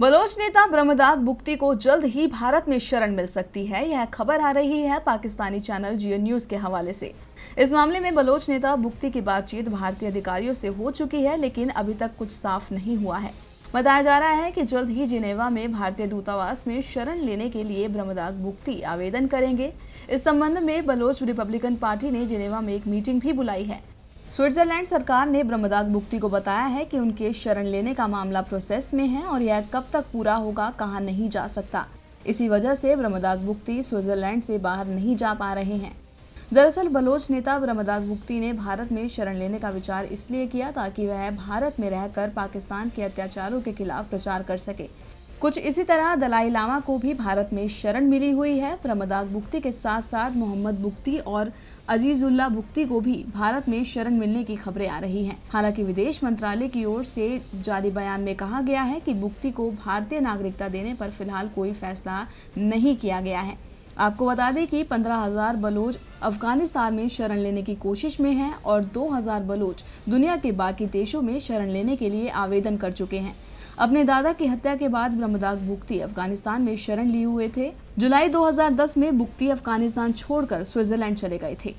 Bloch नेता ब्रह्मदाग बुक्ति को जल्द ही भारत में शरण मिल सकती है यह खबर आ रही है पाकिस्तानी चैनल जियो न्यूज के हवाले से इस मामले में बलोच नेता बुक्ति की बातचीत भारतीय अधिकारियों से हो चुकी है लेकिन अभी तक कुछ साफ नहीं हुआ है बताया जा रहा है कि जल्द ही जिनेवा में भारतीय दूतावास में शरण लेने के लिए ब्रह्मदाग बुक्ति आवेदन करेंगे इस संबंध में बलोच रिपब्लिकन पार्टी ने जिनेवा में एक मीटिंग भी बुलाई है स्विट्जरलैंड सरकार ने ब्रह्मदाग मुक्ति को बताया है कि उनके शरण लेने का मामला प्रोसेस में है और यह कब तक पूरा होगा कहा नहीं जा सकता इसी वजह से ब्रह्मदाग मुक्ति स्विट्जरलैंड से बाहर नहीं जा पा रहे हैं दरअसल बलोच नेता ब्रह्मदाग मुक्ति ने भारत में शरण लेने का विचार इसलिए किया ताकि वह भारत में रहकर पाकिस्तान के अत्याचारों के खिलाफ प्रचार कर सके कुछ इसी तरह दलाई लामा को भी भारत में शरण मिली हुई है प्रमदाग बुक्ति के साथ साथ मोहम्मद बुक्ति और अजीजुल्ला बुक्ति को भी भारत में शरण मिलने की खबरें आ रही हैं हालांकि विदेश मंत्रालय की ओर से जारी बयान में कहा गया है कि बुक्ति को भारतीय नागरिकता देने पर फिलहाल कोई फैसला नहीं किया गया है आपको बता दें कि 15,000 बलोच अफगानिस्तान में शरण लेने की कोशिश में हैं और 2,000 बलोच दुनिया के बाकी देशों में शरण लेने के लिए आवेदन कर चुके हैं अपने दादा की हत्या के बाद ब्रह्मदाग बुक्ति अफगानिस्तान में शरण लिए हुए थे जुलाई 2010 में बुक्ति अफगानिस्तान छोड़कर स्विट्जरलैंड चले गए थे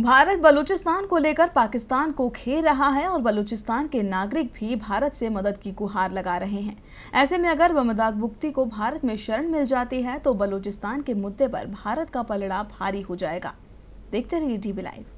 भारत बलूचिस्तान को लेकर पाकिस्तान को खेल रहा है और बलूचिस्तान के नागरिक भी भारत से मदद की गुहार लगा रहे हैं ऐसे में अगर बमदाग बुक्ति को भारत में शरण मिल जाती है तो बलूचिस्तान के मुद्दे पर भारत का पलड़ा भारी हो जाएगा देखते रहिए टीवी लाइव